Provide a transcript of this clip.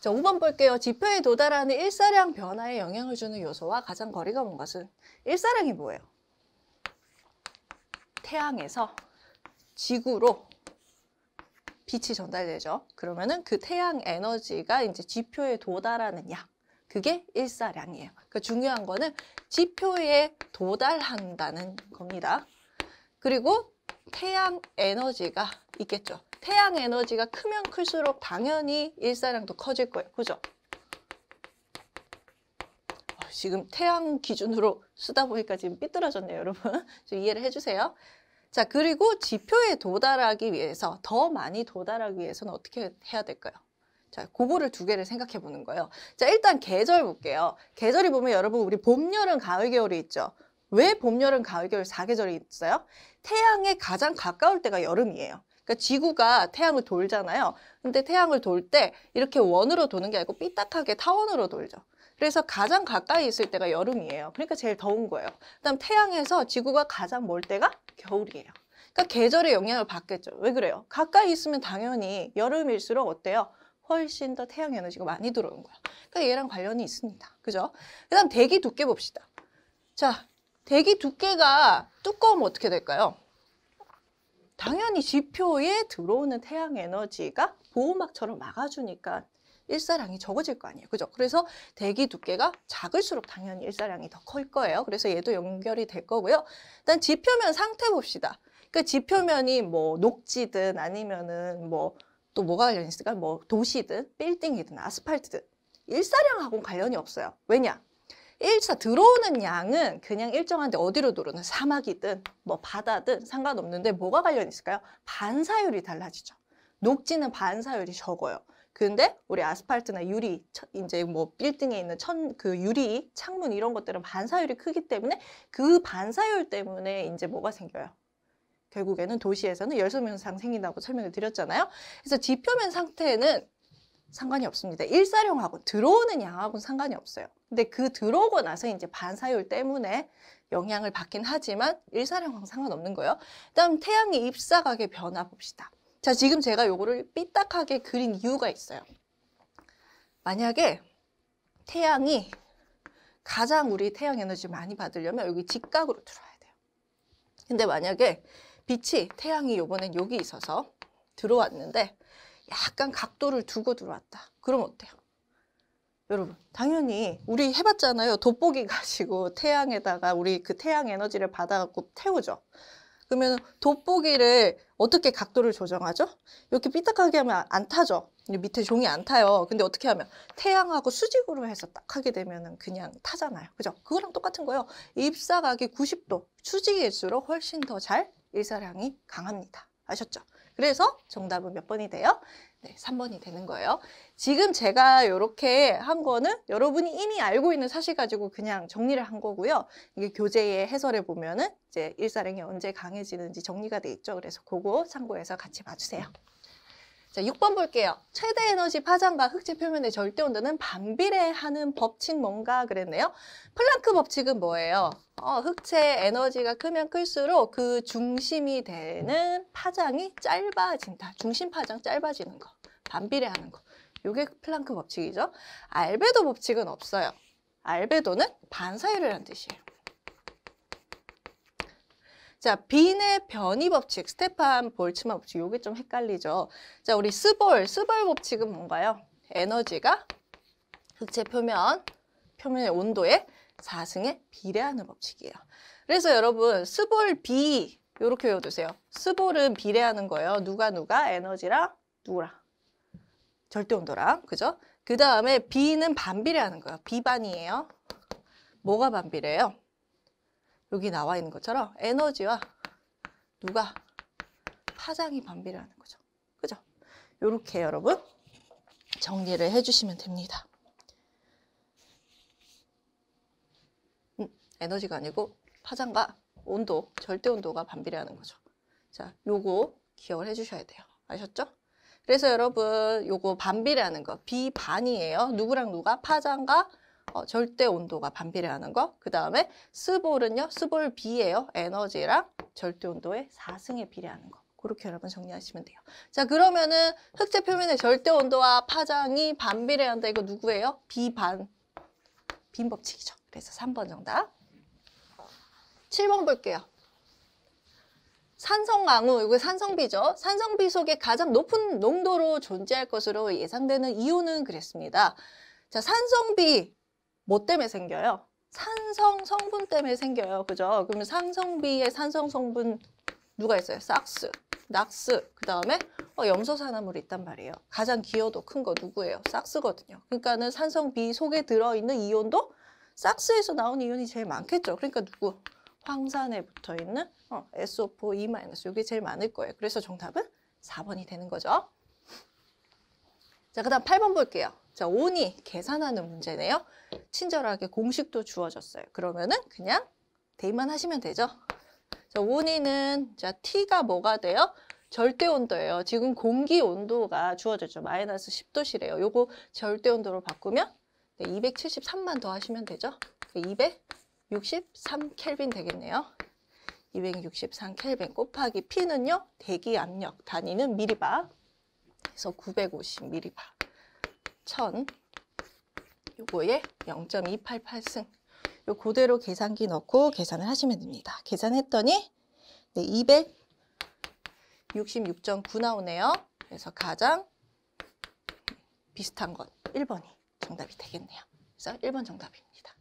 자, 5번 볼게요. 지표에 도달하는 일사량 변화에 영향을 주는 요소와 가장 거리가 먼 것은 일사량이 뭐예요? 태양에서 지구로 빛이 전달되죠. 그러면은 그 태양 에너지가 이제 지표에 도달하는 양. 그게 일사량이에요. 그니까 중요한 거는 지표에 도달한다는 겁니다. 그리고 태양 에너지가 있겠죠. 태양 에너지가 크면 클수록 당연히 일사량도 커질 거예요. 그죠? 어, 지금 태양 기준으로 쓰다 보니까 지금 삐뚤어졌네요. 여러분 좀 이해를 해주세요. 자 그리고 지표에 도달하기 위해서 더 많이 도달하기 위해서는 어떻게 해야 될까요? 자, 그거를 두 개를 생각해 보는 거예요. 자, 일단 계절 볼게요. 계절이 보면 여러분 우리 봄, 여름, 가을, 겨울이 있죠. 왜 봄, 여름, 가을, 겨울 사계절이 있어요? 태양에 가장 가까울 때가 여름이에요. 그러니까 지구가 태양을 돌잖아요. 근데 태양을 돌 때 이렇게 원으로 도는 게 아니고 삐딱하게 타원으로 돌죠. 그래서 가장 가까이 있을 때가 여름이에요. 그러니까 제일 더운 거예요. 그다음 태양에서 지구가 가장 멀 때가 겨울이에요. 그러니까 계절의 영향을 받겠죠. 왜 그래요? 가까이 있으면 당연히 여름일수록 어때요? 훨씬 더 태양 에너지가 많이 들어오는 거야. 그러니까 얘랑 관련이 있습니다. 그죠? 그다음 대기 두께 봅시다. 자, 대기 두께가 두꺼우면 어떻게 될까요? 당연히 지표에 들어오는 태양 에너지가 보호막처럼 막아주니까 일사량이 적어질 거 아니에요. 그죠? 그래서 대기 두께가 작을수록 당연히 일사량이 더 클 거예요. 그래서 얘도 연결이 될 거고요. 일단 지표면 상태 봅시다. 그 지표면이 뭐 녹지든 아니면은 뭐 또 뭐가 관련이 있을까? 뭐 도시든 빌딩이든 아스팔트든 일사량하고는 관련이 없어요. 왜냐? 1차 들어오는 양은 그냥 일정한데 어디로 들어오는 사막이든 뭐 바다든 상관없는데 뭐가 관련 있을까요? 반사율이 달라지죠. 녹지는 반사율이 적어요. 근데 우리 아스팔트나 유리, 이제 뭐 빌딩에 있는 천, 그 유리, 창문 이런 것들은 반사율이 크기 때문에 그 반사율 때문에 이제 뭐가 생겨요? 결국에는 도시에서는 열섬 현상 생긴다고 설명을 드렸잖아요. 그래서 지표면 상태는 상관이 없습니다. 일사령하고 들어오는 양하고는 상관이 없어요. 근데 그 들어오고 나서 이제 반사율 때문에 영향을 받긴 하지만 일사령하고 상관없는 거예요. 그다음 태양의 입사각의 변화 봅시다. 자, 지금 제가 요거를 삐딱하게 그린 이유가 있어요. 만약에 태양이 가장 우리 태양 에너지 많이 받으려면 여기 직각으로 들어와야 돼요. 근데 만약에 빛이 태양이 요번엔 여기 있어서 들어왔는데 약간 각도를 두고 들어왔다. 그럼 어때요? 여러분, 당연히 우리 해봤잖아요. 돋보기 가지고 태양에다가 우리 그 태양 에너지를 받아갖고 태우죠. 그러면 돋보기를 어떻게 각도를 조정하죠? 이렇게 삐딱하게 하면 안 타죠. 밑에 종이 안 타요. 근데 어떻게 하면 태양하고 수직으로 해서 딱 하게 되면 그냥 타잖아요. 그죠? 그거랑 똑같은 거예요. 입사각이 90도, 수직일수록 훨씬 더 잘 일사량이 강합니다. 아셨죠? 그래서 정답은 몇 번이 돼요? 네, 3번이 되는 거예요. 지금 제가 이렇게 한 거는 여러분이 이미 알고 있는 사실 가지고 그냥 정리를 한 거고요. 이게 교재의 해설에 보면은 이제 일사령이 언제 강해지는지 정리가 돼 있죠. 그래서 그거 참고해서 같이 봐주세요. 자, 6번 볼게요. 최대 에너지 파장과 흑체 표면의 절대 온도는 반비례하는 법칙 뭔가 그랬네요. 플랑크 법칙은 뭐예요? 어, 흑체 에너지가 크면 클수록 그 중심이 되는 파장이 짧아진다. 중심 파장 짧아지는 거. 반비례하는 거. 요게 플랑크 법칙이죠. 알베도 법칙은 없어요. 알베도는 반사율이라는 뜻이에요. 자, 빈의 변이 법칙, 스테판 볼츠만 법칙, 요게 좀 헷갈리죠. 자, 우리 스볼, 스볼 법칙은 뭔가요? 에너지가 흑체 표면, 표면의 온도에 4승에 비례하는 법칙이에요. 그래서 여러분, 스볼 B, 요렇게 외워두세요. 스볼은 비례하는 거예요. 누가 누가, 에너지랑 누구랑. 절대 온도랑, 그죠? 그 다음에 B는 반비례하는 거예요. 비반이에요 뭐가 반비례예요? 여기 나와 있는 것처럼 에너지와 누가 파장이 반비례하는 거죠. 그죠? 요렇게 여러분 정리를 해주시면 됩니다. 음, 에너지가 아니고 파장과 온도, 절대 온도가 반비례하는 거죠. 자, 요거 기억을 해주셔야 돼요. 아셨죠? 그래서 여러분 요거 반비례하는 거, 비반이에요. 누구랑 누가 파장과 어, 절대 온도가 반비례하는 거. 그 다음에 스볼은요. 스볼 B예요. 에너지랑 절대 온도의 4승에 비례하는 거. 그렇게 여러분 정리하시면 돼요. 자 그러면은 흑제 표면의 절대 온도와 파장이 반비례한다. 이거 누구예요? 비반. 빈 법칙이죠. 그래서 3번 정답. 7번 볼게요. 산성강우, 이거 산성비죠. 산성비 속에 가장 높은 농도로 존재할 것으로 예상되는 이유는 그랬습니다. 자, 산성비, 뭐 때문에 생겨요? 산성 성분 때문에 생겨요. 그죠? 그러면 산성비의 산성 성분 누가 있어요? 싹스, 낙스, 그 다음에 어, 염소산화물이 있단 말이에요. 가장 기여도 큰 거 누구예요? 싹스거든요. 그러니까는 산성비 속에 들어있는 이온도 싹스에서 나온 이온이 제일 많겠죠. 그러니까 누구? 황산에 붙어있는 어, SO4E-, 이게 제일 많을 거예요. 그래서 정답은 4번이 되는 거죠. 자, 그 다음 8번 볼게요. 자, 온이 계산하는 문제네요. 친절하게 공식도 주어졌어요. 그러면은 그냥 대입만 하시면 되죠. 자, 온이는 자, T가 뭐가 돼요? 절대 온도예요. 지금 공기 온도가 주어졌죠. 마이너스 10도시래요. 요거 절대 온도로 바꾸면 네, 273만 더 하시면 되죠. 263 그러니까 켈빈 되겠네요. 263 켈빈 곱하기 P는요. 대기 압력 단위는 미리바. 그래서 950 미리바. 1000 요거에 0.288승 요 그대로 계산기 넣고 계산을 하시면 됩니다. 계산했더니 네, 266.9 나오네요. 그래서 가장 비슷한 것 1번이 정답이 되겠네요. 그래서 1번 정답입니다.